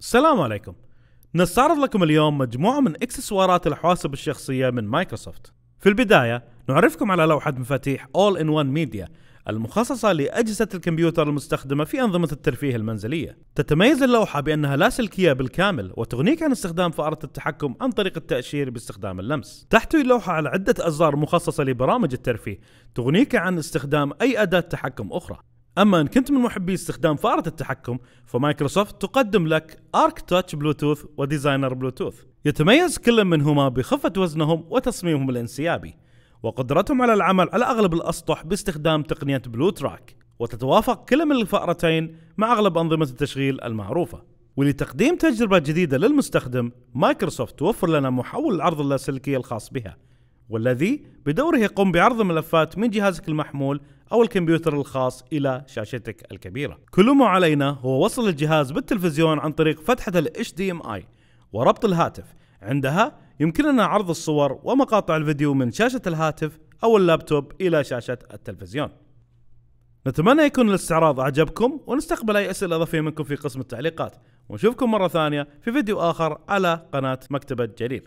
السلام عليكم نستعرض لكم اليوم مجموعة من اكسسوارات الحواسب الشخصية من مايكروسوفت في البداية نعرفكم على لوحة مفاتيح All in One Media المخصصة لأجهزة الكمبيوتر المستخدمة في أنظمة الترفيه المنزلية تتميز اللوحة بأنها لاسلكية بالكامل وتغنيك عن استخدام فأرة التحكم عن طريق التأشير باستخدام اللمس تحتوي اللوحة على عدة أزرار مخصصة لبرامج الترفيه تغنيك عن استخدام أي أداة تحكم أخرى اما ان كنت من محبي استخدام فاره التحكم فمايكروسوفت تقدم لك ارك تاتش بلوتوث وديزاينر بلوتوث يتميز كل منهما بخفه وزنهم وتصميمهم الانسيابي وقدرتهم على العمل على اغلب الاسطح باستخدام تقنيه بلوتراك وتتوافق كل من الفأرتين مع اغلب انظمه التشغيل المعروفه ولتقديم تجربه جديده للمستخدم مايكروسوفت توفر لنا محول العرض اللاسلكي الخاص بها والذي بدوره يقوم بعرض الملفات من جهازك المحمول أو الكمبيوتر الخاص إلى شاشتك الكبيرة كل ما علينا هو وصل الجهاز بالتلفزيون عن طريق فتحة ال HDMI وربط الهاتف عندها يمكننا عرض الصور ومقاطع الفيديو من شاشة الهاتف أو اللابتوب إلى شاشة التلفزيون نتمنى يكون الاستعراض أعجبكم ونستقبل أي أسئلة إضافية منكم في قسم التعليقات ونشوفكم مرة ثانية في فيديو آخر على قناة مكتبة جرير